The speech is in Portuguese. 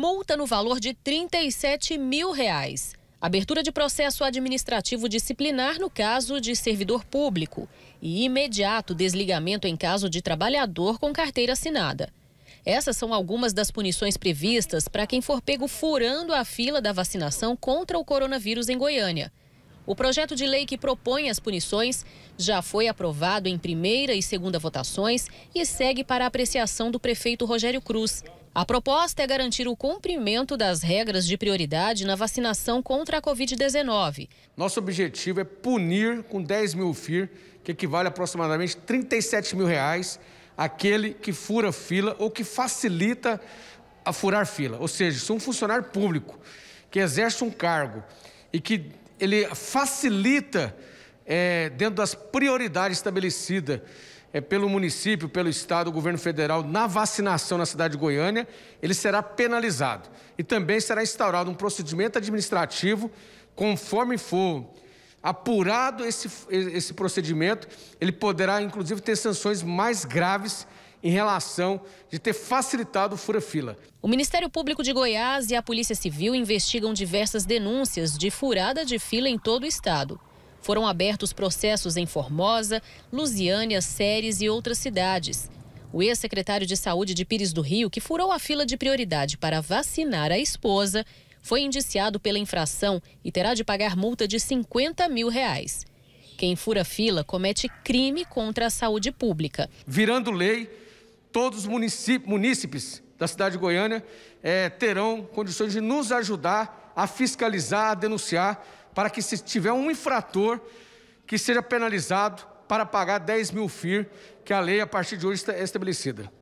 multa no valor de 37 mil reais. Abertura de processo administrativo disciplinar no caso de servidor público e imediato desligamento em caso de trabalhador com carteira assinada. Essas são algumas das punições previstas para quem for pego furando a fila da vacinação contra o coronavírus em Goiânia. O projeto de lei que propõe as punições já foi aprovado em primeira e segunda votações e segue para apreciação do prefeito Rogério Cruz. A proposta é garantir o cumprimento das regras de prioridade na vacinação contra a Covid-19. Nosso objetivo é punir com 10 mil FIR, que equivale a aproximadamente 37 mil reais, aquele que fura fila ou que facilita a furar fila. Ou seja, se um funcionário público que exerce um cargo e que ele facilita é, dentro das prioridades estabelecidas é, pelo município, pelo estado, o governo federal na vacinação na cidade de Goiânia, ele será penalizado. E também será instaurado um procedimento administrativo, conforme for apurado esse, esse procedimento, ele poderá inclusive ter sanções mais graves em relação de ter facilitado o fura-fila. O Ministério Público de Goiás e a Polícia Civil investigam diversas denúncias de furada de fila em todo o estado. Foram abertos processos em Formosa, Lusiânia, Séries e outras cidades. O ex-secretário de Saúde de Pires do Rio, que furou a fila de prioridade para vacinar a esposa, foi indiciado pela infração e terá de pagar multa de 50 mil reais. Quem fura fila comete crime contra a saúde pública. Virando lei, todos os munícipes da cidade de Goiânia é, terão condições de nos ajudar a fiscalizar, a denunciar para que se tiver um infrator que seja penalizado para pagar 10 mil FIR, que a lei a partir de hoje está é estabelecida.